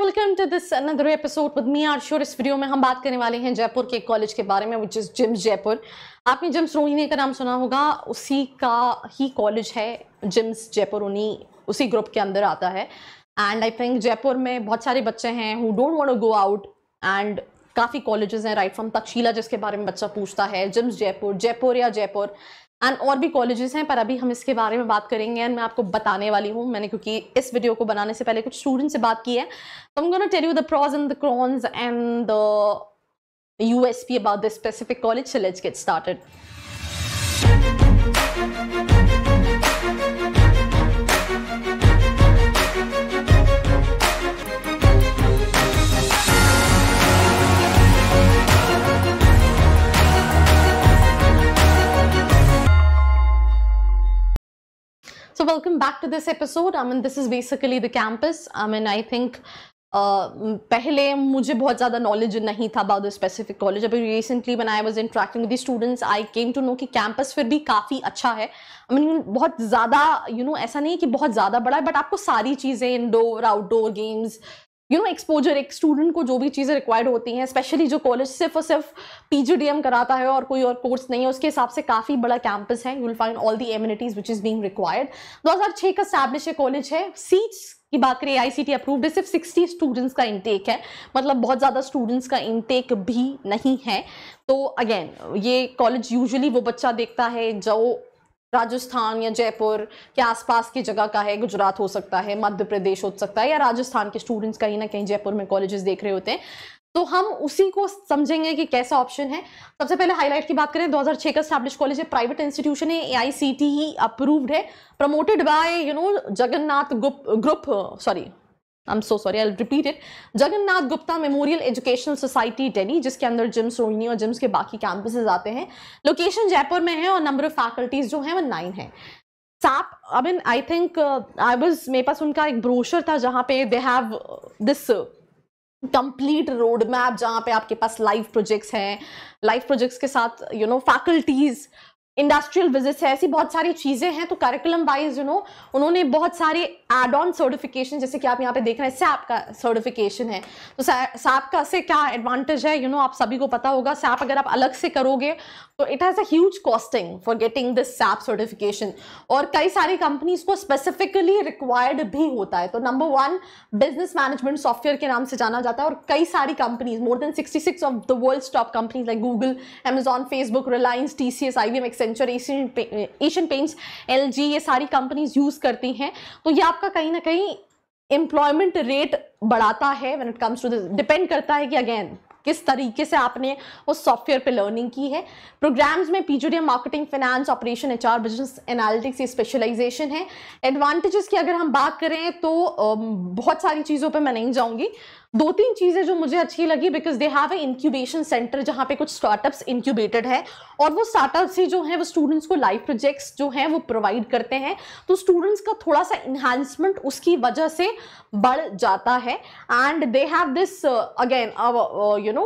Welcome to this another episode with me आर श्योर इस वीडियो में हम बात करने वाले हैं जयपुर के एक कॉलेज के बारे में विच इज़ जिम्स जयपुर आपने जिम्स रोहिणी का नाम सुना होगा उसी का ही कॉलेज है जिम्स जयपुर उन्हीं उसी ग्रुप के अंदर आता है एंड आई थिंक जयपुर में बहुत सारे बच्चे हैं who don't want to go out and काफ़ी कॉलेजेस हैं राइट फ्रॉम तक्षशिला जिसके बारे में बच्चा पूछता है जिम्स जयपुर जयपुर या जयपुर एंड और भी कॉलेजेस हैं पर अभी हम इसके बारे में बात करेंगे एंड मैं आपको बताने वाली हूँ मैंने क्योंकि इस वीडियो को बनाने से पहले कुछ स्टूडेंट से बात की है तो हम gonna tell you the pros and the cons and the U S P about the specific college so let's get started So welcome back to this episode. I mean, this is basically the campus. I mean, I think uh, पहले मुझे बहुत ज़्यादा knowledge नहीं था about the specific college अभी recently man I was interacting with students I came to know कि campus फिर भी काफ़ी अच्छा है आई मीन बहुत ज़्यादा यू नो ऐसा नहीं है कि बहुत ज़्यादा बड़ा है बट आपको सारी चीज़ें indoor outdoor games you know exposure एक स्टूडेंट को जो भी चीज़ें रिक्वायर्ड होती हैं स्पेशली जो कॉलेज सिर्फ और सिर्फ पी कराता है और कोई और कोर्स नहीं है उसके हिसाब से काफ़ी बड़ा कैंपस है you will find all the amenities which is being required 2006 का स्टैब्लिश कॉलेज है सीट्स की बात करें आई सी अप्रूव्ड है सिर्फ 60 स्टूडेंट्स का इनटेक है मतलब बहुत ज़्यादा स्टूडेंट्स का इनटेक भी नहीं है तो अगेन ये कॉलेज यूजुअली वो बच्चा देखता है जो राजस्थान या जयपुर के आसपास की जगह का है गुजरात हो सकता है मध्य प्रदेश हो सकता है या राजस्थान के स्टूडेंट्स कहीं ना कहीं जयपुर में कॉलेजेस देख रहे होते हैं तो हम उसी को समझेंगे कि कैसा ऑप्शन है सबसे पहले हाईलाइट की बात करें 2006 का स्टैब्लिश कॉलेज है प्राइवेट इंस्टीट्यूशन है ए अप्रूव्ड e है promoted by you know Jagannath group group sorry I am so sorry I repeat it Jagannath Gupta memorial educational society Delhi जिसके अंदर जिम्स रोहिणी और जिम्स के बाकी कैंपसेज आते हैं लोकेशन जयपुर में है और नंबर ऑफ फैकल्टीज जो हैं वो नाइन है SAP I mean I think I was मेरे पास उनका एक ब्रोशर था जहाँ पे they have this complete road map जहाँ पे आपके पास लाइव प्रोजेक्ट्स हैं लाइव प्रोजेक्ट्स के साथ you know faculties industrial visits है ऐसी बहुत सारी चीज़ें हैं तो करिकुलम वाइज यू नो उन्होंने बहुत सारे एड ऑन सर्टिफिकेशन जैसे कि आप यहाँ पे देख रहे हैं सैप का सर्टिफिकेशन है तो सैप का से क्या एडवांटेज है यू you नो know, आप सभी को पता होगा सैप अगर आप अलग से करोगे तो it has a huge costing for getting this SAP certification और कई सारी कंपनीज को स्पेसिफिकली रिक्वायर्ड भी होता है तो number one business management software के नाम से जाना जाता है और कई सारी companies more than sixty six of the world top companies like Google Amazon Facebook Reliance T C S I M etcetera Accenture Asian Asian Paints L ये सारी कंपनीज यूज़ करती हैं तो ये आपका कहीं ना कहीं एम्प्लॉयमेंट रेट बढ़ाता है one it comes to this depend करता है कि अगेन किस तरीके से आपने उस सॉफ्टवेयर पे लर्निंग की है प्रोग्राम्स में PGDM marketing finance operation HR business analytics ये स्पेशलाइजेशन है एडवांटेजेस की अगर हम बात करें तो बहुत सारी चीज़ों पे मैं नहीं जाऊंगी दो तीन चीज़ें जो मुझे अच्छी लगी because they have a incubation centre जहाँ पे कुछ स्टार्टअप्स इंक्यूबेटेड है और वो स्टार्टअप्स ही जो हैं वो स्टूडेंट्स को लाइव प्रोजेक्ट्स जो हैं वो प्रोवाइड करते हैं तो स्टूडेंट्स का थोड़ा सा इन्हांसमेंट उसकी वजह से बढ़ जाता है and they have this again you know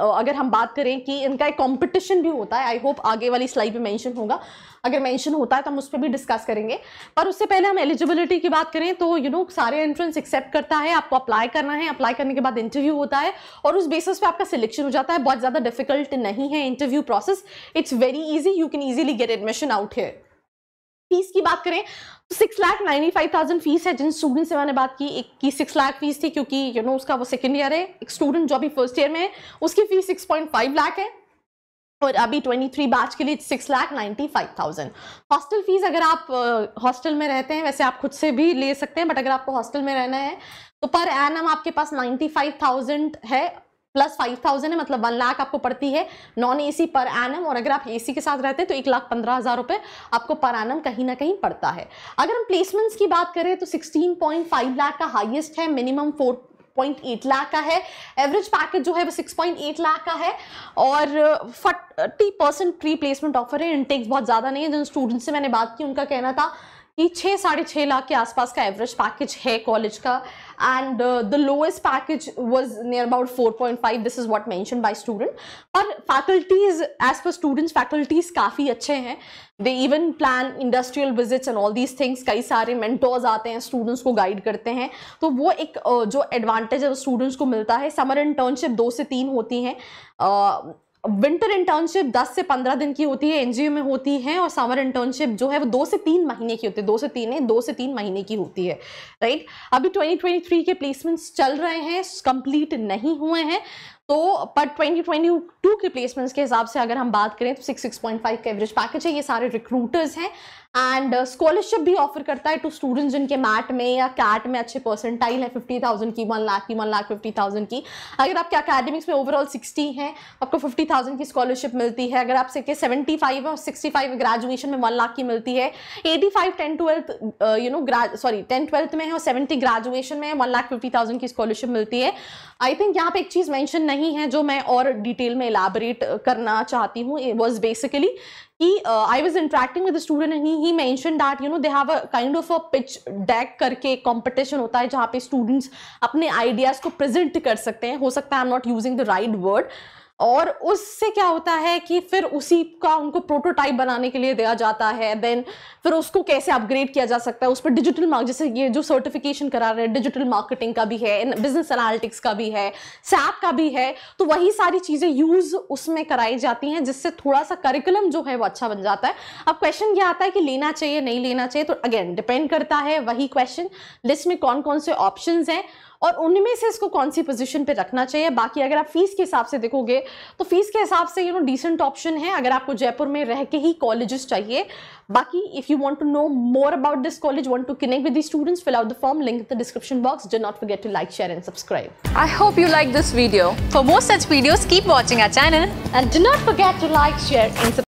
अगर हम बात करें कि इनका एक कंपटीशन भी होता है आई होप आगे वाली स्लाइड में मेंशन होगा अगर मेंशन होता है तो हम उस पर भी डिस्कस करेंगे पर उससे पहले हम एलिजिबिलिटी की बात करें तो यू you नो know, सारे एंट्रेंस एक्सेप्ट करता है आपको अप्लाई करना है अप्लाई करने के बाद इंटरव्यू होता है और उस बेसिस पे आपका सिलेक्शन हो जाता है बहुत ज़्यादा डिफिकल्ट नहीं है interview process it's very easy you can easily get admission out here fees की बात करें तो six lakh ninety five thousand fees है जिन स्टूडेंट से मैंने बात की एक की सिक्स लाख फीस थी क्योंकि यू you नो know, उसका वो सेकेंड ईयर है एक स्टूडेंट जो अभी फर्स्ट ईयर में है उसकी fees six point five lakh है और अभी 23 बैच के लिए six lakh ninety five thousand hostel fees अगर आप हॉस्टल uh, में रहते हैं वैसे आप खुद से भी ले सकते हैं बट अगर आपको हॉस्टल में रहना है तो पर एन आपके पास नाइन्टी फाइव थाउजेंड है प्लस फाइव थाउजेंड है मतलब वन लाख आपको पड़ती है नॉन एसी पर एनम और अगर आप एसी के साथ रहते हैं तो एक लाख पंद्रह हज़ार रुपये आपको पर एनम कहीं ना कहीं पड़ता है अगर हम प्लेसमेंट्स की बात करें तो सिक्सटीन पॉइंट फाइव लाख का हाईएस्ट है minimum four point eight lakh का है एवरेज पैकेज जो है वो सिक्स पॉइंट एट लाख का है और forty percent pre placement offer है इनटेक्स बहुत ज़्यादा नहीं है जिन स्टूडेंट्स से मैंने बात की उनका कहना था कि छः साढ़े छः लाख के आसपास का एवरेज पैकेज है कॉलेज का and the lowest package was near about 4.5 this is what mention by student पर faculties as per students faculties काफ़ी अच्छे हैं they even plan industrial visits and all these things कई सारे मैंटोर्स आते हैं स्टूडेंट्स को गाइड करते हैं तो वो एक uh, जो एडवांटेज है स्टूडेंट्स को मिलता है समर इंटर्नशिप दो से तीन होती हैं uh, विंटर इंटर्नशिप 10 से 15 दिन की होती है एनजीओ में होती है और समर इंटर्नशिप जो है वो दो से तीन महीने की होती है दो से तीन है दो से तीन महीने की होती है राइट अभी 2023 के प्लेसमेंट्स चल रहे हैं कंप्लीट नहीं हुए हैं तो पर 2022 के प्लेसमेंट्स के हिसाब से अगर हम बात करें तो 66.5 का एवरेज पैकेज है ये सारे रिक्रूटर्स हैं एंड स्कॉलरशिप uh, भी ऑफर करता है टू स्टूडेंट्स जिनके मैट में या कैट में अच्छे परसेंटाइल है 50,000 की वन लाख की वन लाख फिफ्टी थाउजेंड की अगर आपके अकेडमिक्स में ओवरऑल 60 हैं तो आपको 50,000 की स्कॉलरशिप मिलती है अगर आप सीखे सेवेंटी फाइव और सिक्सटी फाइव ग्रेजुएशन में वन लाख की मिलती है eighty five ten twelfth you know sorry ten twelfth में है और सेवेंटी ग्रेजुएशन में वन लाख फिफ्टी थाउजेंड की स्कॉलरशिप मिलती है आई थिंक यहाँ पे एक चीज़ मेंशन नहीं है जो मैं और डिटेल में इलाबरेट करना चाहती हूँ इट वॉज बेसिकली कि I was interacting with student he he mention that you know they have a kind of a pitch deck करके कॉम्पिटिशन होता है जहाँ पे स्टूडेंट्स अपने आइडियाज़ को प्रेजेंट कर सकते हैं हो सकता है I am not using the right word और उससे क्या होता है कि फिर उसी का उनको प्रोटोटाइप बनाने के लिए दिया जाता है देन फिर उसको कैसे अपग्रेड किया जा सकता है उस पर डिजिटल मार्क जैसे ये जो सर्टिफिकेशन करा रहे हैं डिजिटल मार्केटिंग का भी है बिजनेस एनालिटिक्स का भी है सैप का भी है तो वही सारी चीज़ें यूज़ उसमें कराई जाती हैं जिससे थोड़ा सा करिकुलम जो है वो अच्छा बन जाता है अब क्वेश्चन ये आता है कि लेना चाहिए नहीं लेना चाहिए तो अगेन डिपेंड करता है वही क्वेश्चन लिस्ट में कौन कौन से ऑप्शन हैं और उनमें से इसको कौन सी पोजीशन पे रखना चाहिए बाकी अगर आप फीस के हिसाब से देखोगे तो फीस के हिसाब से यू नो डिसेंट ऑप्शन है अगर आपको जयपुर में रह के ही कॉलेजेस चाहिए बाकी if you want to know more about this college want to connect with the students fill out the form link the description box do not forget to like share and subscribe I hope you like this video for more such videos keep watching our channel and do not forget to like share and